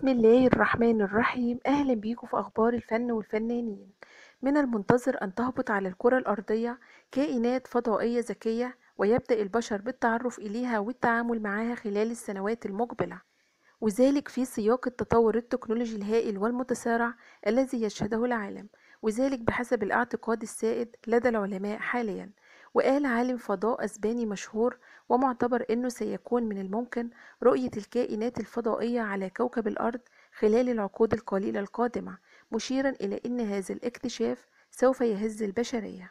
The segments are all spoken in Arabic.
بسم الله الرحمن الرحيم أهلا بيكم في أخبار الفن والفنانين من المنتظر أن تهبط على الكرة الأرضية كائنات فضائية ذكية ويبدأ البشر بالتعرف إليها والتعامل معها خلال السنوات المقبلة وذلك في سياق التطور التكنولوجي الهائل والمتسارع الذي يشهده العالم وذلك بحسب الاعتقاد السائد لدى العلماء حاليا وقال عالم فضاء أسباني مشهور ومعتبر أنه سيكون من الممكن رؤية الكائنات الفضائية على كوكب الأرض خلال العقود القليلة القادمة مشيرا إلى أن هذا الاكتشاف سوف يهز البشرية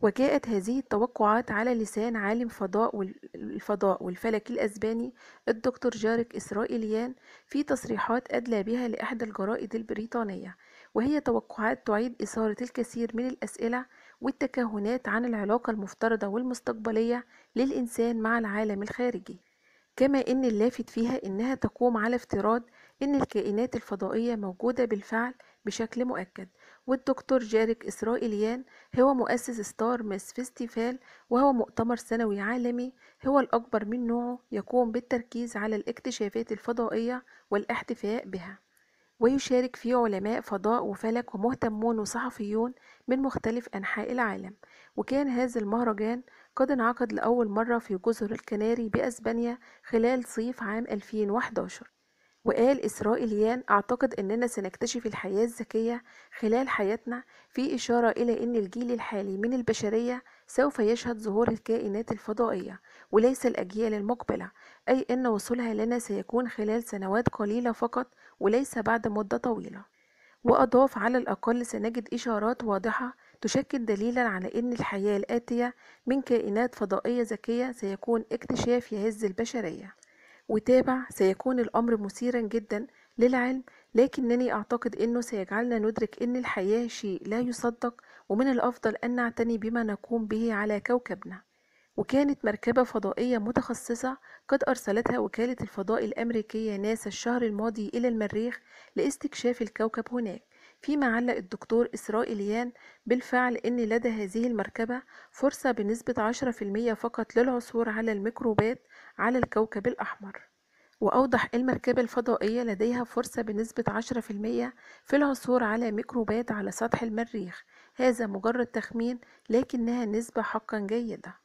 وجاءت هذه التوقعات على لسان عالم فضاء الفضاء والفلك الأسباني الدكتور جارك إسرائيليان في تصريحات أدلى بها لإحدى الجرائد البريطانية وهي توقعات تعيد إثارة الكثير من الأسئلة والتكهنات عن العلاقة المفترضة والمستقبلية للإنسان مع العالم الخارجي كما إن اللافت فيها إنها تقوم على افتراض إن الكائنات الفضائية موجودة بالفعل بشكل مؤكد والدكتور جارك إسرائيليان هو مؤسس ستار ماس فيستيفال وهو مؤتمر سنوي عالمي هو الأكبر من نوعه يقوم بالتركيز على الاكتشافات الفضائية والاحتفاء بها ويشارك فيه علماء فضاء وفلك ومهتمون وصحفيون من مختلف أنحاء العالم وكان هذا المهرجان قد انعقد لأول مرة في جزر الكناري بأسبانيا خلال صيف عام 2011 وقال إسرائيليان أعتقد أننا سنكتشف الحياة الذكية خلال حياتنا في إشارة إلى أن الجيل الحالي من البشرية سوف يشهد ظهور الكائنات الفضائية وليس الأجيال المقبلة أي أن وصولها لنا سيكون خلال سنوات قليلة فقط وليس بعد مدة طويلة وأضاف على الأقل سنجد إشارات واضحة تشكل دليلا على أن الحياة الآتية من كائنات فضائية ذكية سيكون اكتشاف يهز البشرية وتابع سيكون الأمر مثيرا جدا للعلم لكنني أعتقد أنه سيجعلنا ندرك أن الحياة شيء لا يصدق ومن الأفضل أن نعتني بما نقوم به على كوكبنا وكانت مركبة فضائية متخصصة قد أرسلتها وكالة الفضاء الأمريكية ناسا الشهر الماضي إلى المريخ لاستكشاف الكوكب هناك فيما علق الدكتور إسراء إليان بالفعل أن لدى هذه المركبة فرصة بنسبة 10% فقط للعثور على الميكروبات على الكوكب الأحمر وأوضح المركبة الفضائية لديها فرصة بنسبة 10% في العثور على ميكروبات على سطح المريخ هذا مجرد تخمين لكنها نسبة حقا جيدة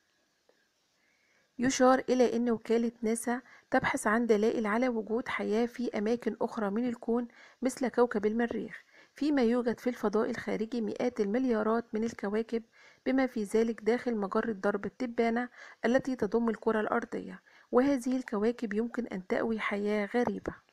يشار إلى أن وكالة ناسا تبحث عن دلائل على وجود حياة في أماكن أخرى من الكون مثل كوكب المريخ فيما يوجد في الفضاء الخارجي مئات المليارات من الكواكب بما في ذلك داخل مجرة درب التبانة التي تضم الكرة الأرضية وهذه الكواكب يمكن أن تأوي حياة غريبة